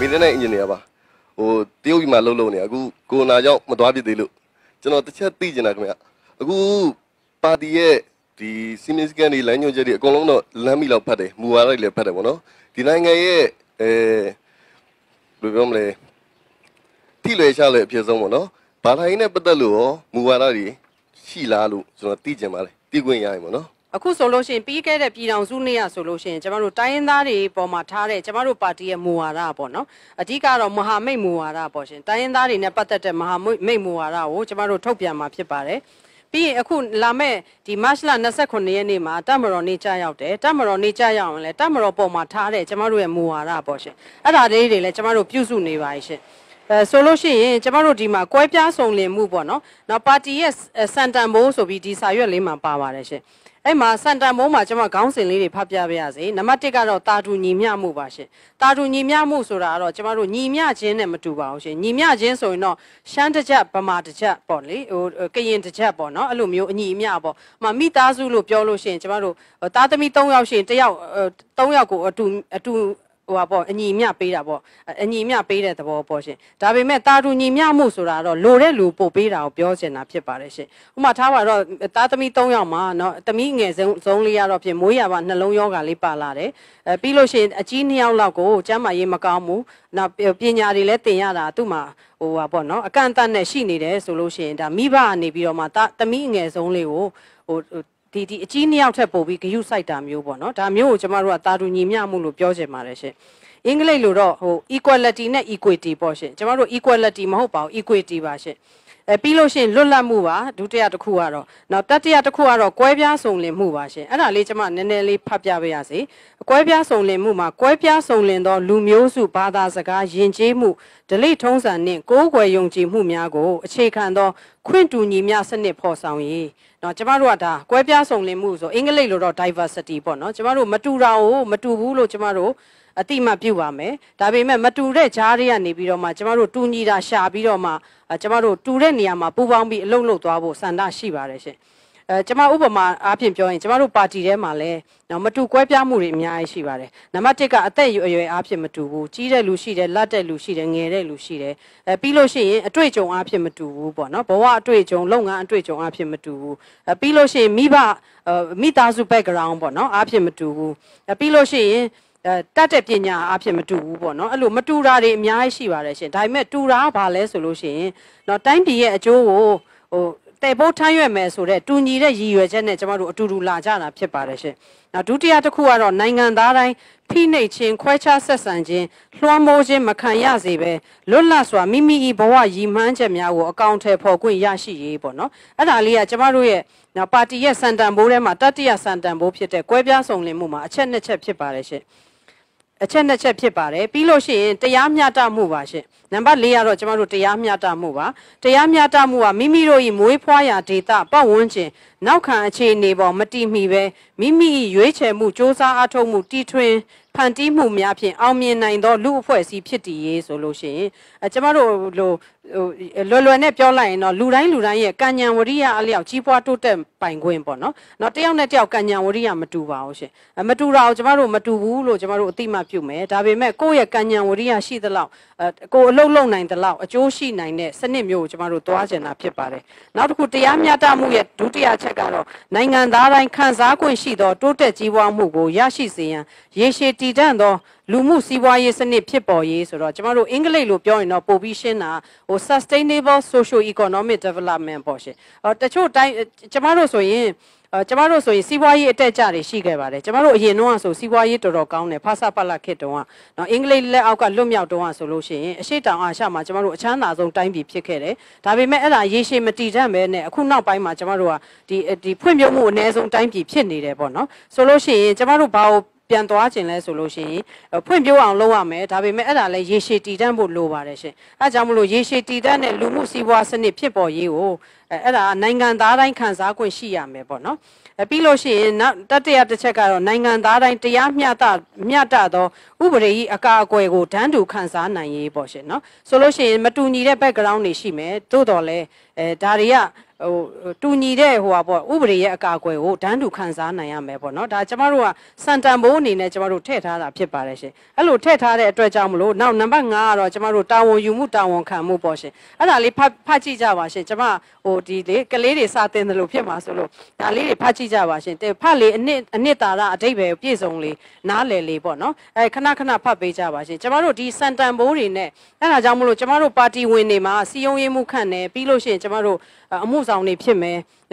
မင်းနဲ့အင်ဂျင်နီယာပါဟိုတရုတ်ပြည်မှာလှုပ်လှုပ်နေအခုကိုနာကြောင့်မသွားဖြစ်သေးလို့ကျွန်တော်တစ်ချက်သိချင်တာခင်ဗျအခုပါတီရဲ့ဒီစီမင်းစကန်တွေလမ်းညွှန်ချက်တွေအကုန်လုံးတော့လမ်းမီလောက်ဖတ်တယ်မူဝါဒတွေလည်းဖတ်တယ်ပေါ့နော်ဒီနိုင်ငံရဲ့အဲဘယ်လိုပြောမလဲထိလွယ်ရှားလွယ်အဖြစ်ဆုံးပေါ့နော်ဘာသာရေးနဲ့ပတ်သက်လို့ရောမူဝါဒတွေရှိလားလို့ကျွန်တော်သိချင်ပါတယ်သိခွင့်ရရင်ပေါ့နော်အခုဆိုလို့ရှိရင်ပြီးခဲ့တဲ့ပြည်ထောင်စုနေ့ရဆိုလို့ရှိရင်ကျမတို့တိုင်းရင်းသားတွေပေါ်မှာထားတဲ့ကျမတို့ပါတီရဲ့မူဝါဒပေါ့နော်အဓိကတော့မဟာမိတ်မူဝါဒပေါ့ရှင်တိုင်းရင်းသားတွေနဲ့ပတ်သက်တဲ့မဟာမိတ်မူဝါဒကိုကျမတို့ထုတ်ပြန်မှာဖြစ်ပါတယ်ပြီးရင်အခုလာမဲ့ဒီ March လ29ရက်နေ့မှာတမရော်နေကြရောက်တယ်တမရော်နေကြရောက်ရင်လည်းတမရော်ပေါ်မှာထားတဲ့ကျမတို့ရဲ့မူဝါဒပေါ့ရှင်အဲ့ဒါလေးတွေလည်းကျမတို့ပြုစုနေပါရှင်အဲဆိုလို့ရှိရင်ကျမတို့ဒီမှာကွဲပြားစုံလင်မှုပေါ့နော်။နောက်ပါတီရဲ့စံတန်ဘိုးဆိုပြီးဒီစာရွက်လေးမှာပါပါတယ်ရှင်။အဲ့မှာစန်တန်ဘုံမှာကျွန်မခေါင်းစဉ်လေးတွေဖတ်ပြပါရစေနံပါတ်1ကတော့တာတူညီမျှမှုပါရှင်တာတူညီမျှမှုဆိုတာကတော့ကျွန်မတို့ညီမျှခြင်းနဲ့မတူပါဘူးရှင်ညီမျှခြင်းဆိုရင်တော့ရှမ်းတစ်ချက်ဗမာတစ်ချက်ပေါ့လေဟိုကရင်တစ်ချက်ပေါ့နော်အဲ့လိုမျိုးအညီအမျှပေါ့မမိသားစုလို့ပြောလို့ရှိရင်ကျွန်မတို့တာသမီ3ယောက်ရှင်တယောက်3ယောက်ကိုအတူအတူဟိုပါပေါ့အညီအမျှပေးတာပေါ့အညီအမျှပေးတဲ့သဘော ပေါ့ရှင်ဒါပေမဲ့တာတူညီမျှမှုဆိုတာတော့လိုတဲ့လူပို့ပေးတာကိုပြောချင်တာဖြစ်ပါတယ်ရှင်ဥမာထားပါတော့တာသမီ၃ယောက်မှာเนาะသမီးငယ်ဆုံးဆုံးလေးရတော့ဖြင့်မွေးရပါနှလုံးယောဂါလေးပါလာတယ်အဲပြီးလို့ရှိရင်အကြီး၂ယောက်လောက်ကိုကျန်းမာရေးမကောင်းဘူးနောက်ပညာတွေလည်းတင်ရတာသူ့မှာဟိုပါပေါ့เนาะအကန့်အသတ်နဲ့ရှိနေတယ်ဆိုလို့ရှိရင်ဒါမိဘကနေပြီးတော့မှတာသမီးငယ်ဆုံးလေးကိုဟိုဒီဒီအကြီးနှစ်ယောက်ထက်ပိုပြီးဂယုစိုက်တာမျိုးပေါ့နော်ဒါမျိုးကိုကျမတို့ကတာတူညီမျှမှုလို့ပြောချင်ပါတယ်ရှင်အင်္ဂလိပ်လိုတော့ဟို equality နဲ့ equity ပေါ့ရှင်ကျမတို့ equality မဟုတ်ပါဘူး equity ပါရှင်အဲပြီးလို့ရှိရင်လွတ်လပ်မှုပါဒုတိယတစ်ခုကတော့နောက်တတိယတစ်ခုကတော့ကွဲပြားစုံလင်မှုပါရှင်အဲ့ဒါလေးကျွန်မနည်းနည်းလေးဖတ်ပြပေးရစေကွဲပြားစုံလင်မှုမှာကွဲပြားစုံလင်သောလူမျိုးစုဘာသာစကားယဉ်ကျေးမှုဓလေ့ထုံးစံနှင့်ကိုးကွယ်ယုံကြည်မှုများကိုအခြေခံသောခွင့်တူညီမျှစနစ်ဖော်ဆောင်ရေးเนาะကျမတို့ကဒါကွဲပြားစုံလင်မှုဆိုအင်္ဂလိပ်လိုတော့ diversity ပေါ့เนาะကျမတို့မတူတာကိုမတူဘူးလို့ကျမတို့အတိမပြုပါမယ်ဒါပေမဲ့မတူတဲ့ဂျားတွေကနေပြီးတော့မှကျမတို့တူညီတာရှာပြီးတော့မှကျမတို့တူတဲ့နေရာမှာပူးပေါင်းပြီးအလုပ်လုပ်သွားဖို့ဆန္ဒရှိပါတယ်ရှင်အဲကျမဥပမာအားဖြင့်ပြောရင်ကျမတို့ပါတီထဲမှာလည်းနော်မတူကွဲပြားမှုတွေအများကြီးရှိပါတယ်နံပါတ်1ကအသက်အရွယ်အားဖြင့်မတူဘူးကြီးတဲ့လူရှိတယ်လတ်တဲ့လူရှိတယ်ငယ်တဲ့လူရှိတယ်အဲပြီးလို့ရှိရင်အတွေ့အကြုံအားဖြင့်မတူဘူးပေါ့နော်ဘဝအတွေ့အကြုံလုပ်ငန်းအတွေ့အကြုံအားဖြင့်မတူဘူးအဲပြီးလို့ရှိရင်မိဘမိသားစု background ပေါ့နော်အားဖြင့်မတူဘူးအဲပြီးလို့ရှိရင်တတ်တဲ့ပညာအဖြစ်မတူဘူးပေါ့နော်အဲ့လိုမတူတာတွေအများကြီးရှိပါတယ်ရှင်ဒါပေမဲ့တူတာဘာလဲဆိုလို့ရှိရင်တော့တိုင်းပြည်ရဲ့အကျိုးကိုဟိုတယ်ဖို့ထမ်းရွက်မယ်ဆိုတဲ့တူညီတဲ့ရည်ရွယ်ချက်နဲ့ကျမတို့အတူတူလာကြတာဖြစ်ပါတယ်ရှင်။နောက်ဒုတိယတစ်ခုကတော့နိုင်ငံသားတိုင်းဖိနှိပ်ခြင်းခွဲခြားဆက်ဆံခြင်းလွှမ်းမိုးခြင်းမခံရစေပဲလွတ်လပ်စွာမိမိ၏ဘဝရည်မှန်းချက်များကိုအကောင့်ထဲပေါ်ခွင့်ရရှိရေးပေါ့နော်။အဲ့ဒါလေးကကျမတို့ရဲ့ပါတီရဲ့စံတန်ဘိုးထဲမှာတတိယစံတန်ဘိုးဖြစ်တဲ့ကွဲပြားစုံလင်မှုမှာအချက်နှစ်ချက်ဖြစ်ပါတယ်ရှင်။အချက်နှစ်ချက်ဖြစ်ပါတယ်ပြီးလို့ရှိရင်တရားမျှတမှုပါရှင်နံပါတ်၄ကတော့ကျမတို့တရားမျှတမှုပါတရားမျှတမှုကမိမိတို့၏မွေးဖွားရာဒေသပတ်ဝန်းကျင်နောက်ခံအခြေအနေပေါ်မတည်မီပဲမိမိ၏ရွေးချယ်မှုစ조사အထောက်မှုတီထွင်ဖန်တီးမှုများဖြင့်အောင်မြင်နိုင်သောလူအဖွဲ့အစည်းဖြစ်တည်ရေးဆိုလို့ရှိရင်အဲကျမတို့လိုလွယ်လွယ်နဲ့ပြောလိုက်ရင်တော့လူတိုင်းလူတိုင်းရဲ့ကဉ္ဉဝရိယအလျောက်ကြီးပွားတိုးတက်ပိုင်ခွင့်ပေါ့နော်။နောက်တယောက်နဲ့တယောက်ကဉ္ဉဝရိယမတူပါဘူးရှင်။မတူတာကိုကျမတို့မတူဘူးလို့ကျမတို့အတိမပြုမယ်။ဒါပေမဲ့ကိုယ့်ရဲ့ကဉ္ဉဝရိယရှိသလောက်ကိုယ်အလုံးလုံးနိုင်သလောက်အကျိုးရှိနိုင်တဲ့စနစ်မျိုးကိုကျမတို့သွားကျင်တာဖြစ်ပါတယ်။နောက်တစ်ခုတရားမျှတမှုရဲ့ဒုတိယချက်ကတော့နိုင်ငံသားတိုင်းခံစား권ရှိသောတိုးတက်ကြီးပွားမှုကိုရရှိစေရန်ရေရှည်တည်တံ့သောလူမှုစီးပွားရေးစနစ်ဖြစ်ပေါ်ရေးဆိုတော့ကျွန်တော်တို့အင်္ဂလိပ်လိုပြောရင်တော့ပိုပြီးရှင်းတာဟို sustainable social economic development ပေါ့ရှင်။အော်တချို့တိုင်းကျွန်တော်တို့ဆိုရင်ကျမတို့ဆိုရင်စီးပွားရေးအတက်အကျတွေရှိခဲ့ပါတယ်ကျမတို့အရင်တော့ဆိုစီးပွားရေးတော်တော်ကောင်းတယ်ဖဆပလခစ်တုံးကနော်အင်္ဂလိပ်လက်အောက်ကလွတ်မြောက်တုံးကဆိုလို့ရှိရင်အရှိတောင်အာရှမှာကျမတို့အချမ်းသာဆုံးတိုင်းပြည်ဖြစ်ခဲ့တယ်ဒါပေမဲ့အဲ့ဒါရေရှည်မတည်တတ်ပဲနဲ့အခုနောက်ပိုင်းမှာကျမတို့ကဒီဒီဖွံ့ဖြိုးမှုအ ਨੇ ဆုံးတိုင်းပြည်ဖြစ်နေတယ်ပေါ့နော်ဆိုလို့ရှိရင်ကျမတို့ဘာကိုပြန်သွားခြင်းလဲဆိုလို့ရှိရင်ဖွင့်ပြအောင်လုပ်ရမယ်ဒါပေမဲ့အဲ့ဒါလဲရေရှည်တည်တတ်ဖို့လိုပါတယ်ရှင်အဲကြောင့်မလို့ရေရှည်တည်တတ်တဲ့လူမှုစီးပွားစနစ်ဖြစ်ပေါ်ရေးကိုအဲ့ဒါနိုင်ငံသားတိုင်းခံစား권ရှိရမယ်ပေါ့နော်ပြီးလို့ရှိရင်နောက်တတိယတစ်ချက်ကတော့နိုင်ငံသားတိုင်းတရားမျှတမျှတသောဥပဒေ၏အကာအကွယ်ကိုတန်းတူခံစားနိုင်ရေးပေါ့ရှင်နော်ဆိုလို့ရှိရင်မတူညီတဲ့ background တွေရှိမယ်သို့တော်လဲအဲဒါတွေကဟိုတူညီတဲ့ဟိုဟာပေါ့ဥပဒေရဲ့အကာအကွယ်ကိုတန်းတူခံစားနိုင်ရမယ်ပေါ့နော်ဒါကျမတို့ကစံတန်ဖိုးအနေနဲ့ကျမတို့ထည့်ထားတာဖြစ်ပါတယ်ရှင်အဲ့လိုထည့်ထားတဲ့အတွက်ကြောင့်မလို့နောက်နံပါတ်5ကတော့ကျမတို့တာဝန်ယူမှုတာဝန်ခံမှုပေါ့ရှင်အဲ့ဒါလေးဖတ်ဖတ်ကြည့်ကြပါရှင်ကျမဟိုဒီလေကလေးတွေစာသင်တယ်လို့ဖြစ်မှာဆိုလို့ဒါလေးတွေဖတ်ကြည့်ကြပါရှင်ဖတ်လေအနှစ်အနှစ်သာရအတိတ်ပဲပြည့်စုံလေနားလည်လေပေါ့နော်အဲခဏခဏဖတ်ပေးကြပါရှင်ကျမတို့ဒီစံတန်ဖိုးတွေနဲ့အဲ့ဒါကြောင့်မလို့ကျမတို့ပါတီဝင်တွေမှာစီယုံရေးမှုခန့်တယ်ပြီးလို့ရှိရင်ကျမတို့အမှုဆောင်တွေဖြစ်မ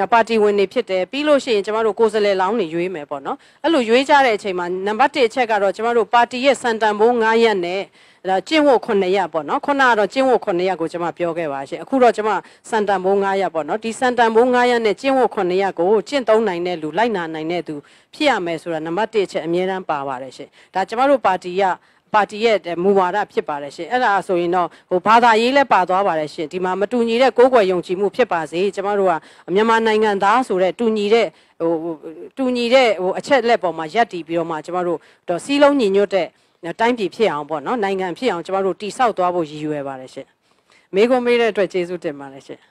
ယ်ပါတီဝင်တွေဖြစ်တယ်ပြီးလို့ရှိရင်ကျမတို့ကိုယ်စားလှယ်လောင်းတွေရွေးမယ်ပေါ့နော်အဲ့လိုရွေးကြတဲ့အချိန်မှာနံပါတ်1အချက်ကတော့ကျမတို့ပါတီရဲ့စံတန်ဖိုး9ရက်နဲ့ဒါကျင့်ဝတ်9ရက်ပေါ့နော်ခုနကတော့ကျင့်ဝတ်9ရက်ကိုကျမပြောခဲ့ပါရှင်အခုတော့ကျမစံတန်ဖိုး9ရက်ပေါ့နော်ဒီစံတန်ဖိုး9ရက်နဲ့ကျင့်ဝတ်9ရက်ကိုကျင့်သုံးနိုင်တဲ့လူလိုက်နာနိုင်တဲ့သူဖြစ်ရမယ်ဆိုတာနံပါတ်1အချက်အမြဲတမ်းပါပါတယ်ရှင်ဒါကျမတို့ပါတီကပါတီရဲ့မူဝါဒဖြစ်ပါတယ်ရှင်အဲ့ဒါဆိုရင်တော့ဟိုဘာသာရေးလည်းပါသွားပါတယ်ရှင်ဒီမှာမတူညီတဲ့ကိုယ်ွယ်ယုံကြည်မှုဖြစ်ပါစေကျမတို့ကမြန်မာနိုင်ငံသားဆိုတဲ့တူညီတဲ့ဟိုတူညီတဲ့ဟိုအချက်လက်ပေါ်မှာရပ်တည်ပြီးတော့မှကျမတို့တော့စီးလုံးညီညွတ်တဲ့တိုင်းပြည်ဖြစ်အောင်ပေါ့နော်နိုင်ငံဖြစ်အောင်ကျမတို့တိဆောက်သွားဖို့ရည်ရွယ်ပါတယ်ရှင်မိကုံမေးတဲ့အတွက်ကျေးဇူးတင်ပါတယ်ရှင်